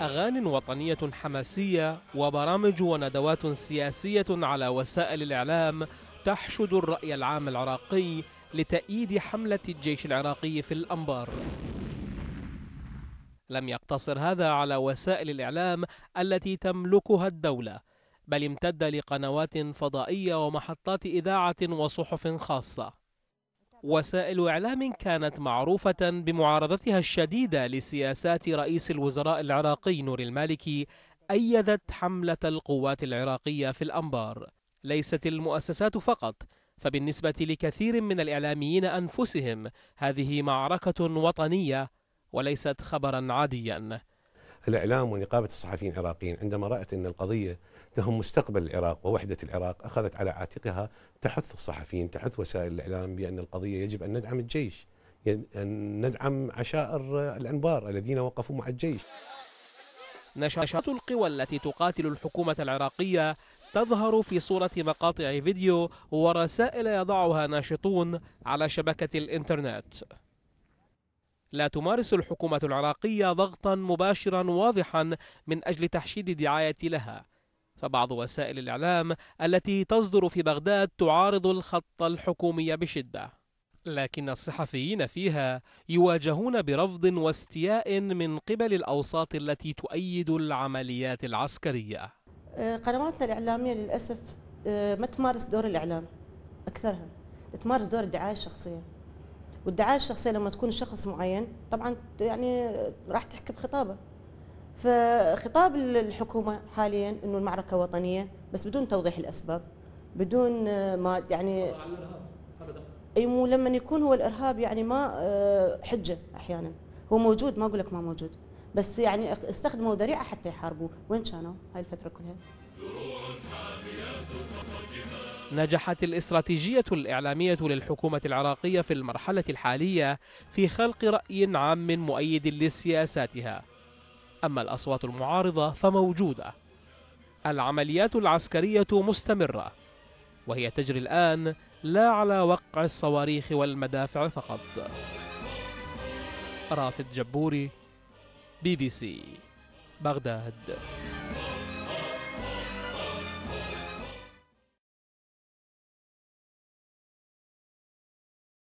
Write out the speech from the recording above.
أغاني وطنية حماسية وبرامج وندوات سياسية على وسائل الإعلام تحشد الرأي العام العراقي لتأييد حملة الجيش العراقي في الأنبار لم يقتصر هذا على وسائل الإعلام التي تملكها الدولة بل امتد لقنوات فضائية ومحطات إذاعة وصحف خاصة وسائل إعلام كانت معروفة بمعارضتها الشديدة لسياسات رئيس الوزراء العراقي نور المالكي أيدت حملة القوات العراقية في الأنبار ليست المؤسسات فقط فبالنسبة لكثير من الإعلاميين أنفسهم هذه معركة وطنية وليست خبرا عاديا الإعلام ونقابة الصحفيين العراقيين عندما رأت أن القضية تهم مستقبل العراق ووحدة العراق أخذت على عاتقها تحث الصحفيين تحث وسائل الإعلام بأن القضية يجب أن ندعم الجيش أن ندعم عشائر الأنبار الذين وقفوا مع الجيش نشاطات القوى التي تقاتل الحكومة العراقية تظهر في صورة مقاطع فيديو ورسائل يضعها ناشطون على شبكة الإنترنت لا تمارس الحكومة العراقية ضغطا مباشرا واضحا من أجل تحشيد الدعاية لها فبعض وسائل الإعلام التي تصدر في بغداد تعارض الخط الحكومي بشدة لكن الصحفيين فيها يواجهون برفض واستياء من قبل الأوساط التي تؤيد العمليات العسكرية أه، قنواتنا الإعلامية للأسف أه، ما تمارس دور الإعلام أكثرها تمارس دور الدعاية الشخصية والدعايه الشخصيه لما تكون شخص معين طبعا يعني راح تحكي بخطابه فخطاب الحكومه حاليا انه المعركه وطنيه بس بدون توضيح الاسباب بدون ما يعني اي مو لما يكون هو الارهاب يعني ما آه، حجه احيانا هو موجود ما اقول لك ما موجود بس يعني استخدموا ذريعه حتى يحاربوه وين كانوا هاي الفتره كلها نجحت الاستراتيجية الإعلامية للحكومة العراقية في المرحلة الحالية في خلق رأي عام مؤيد لسياساتها أما الأصوات المعارضة فموجودة العمليات العسكرية مستمرة وهي تجري الآن لا على وقع الصواريخ والمدافع فقط رافد جبوري بي بي سي بغداد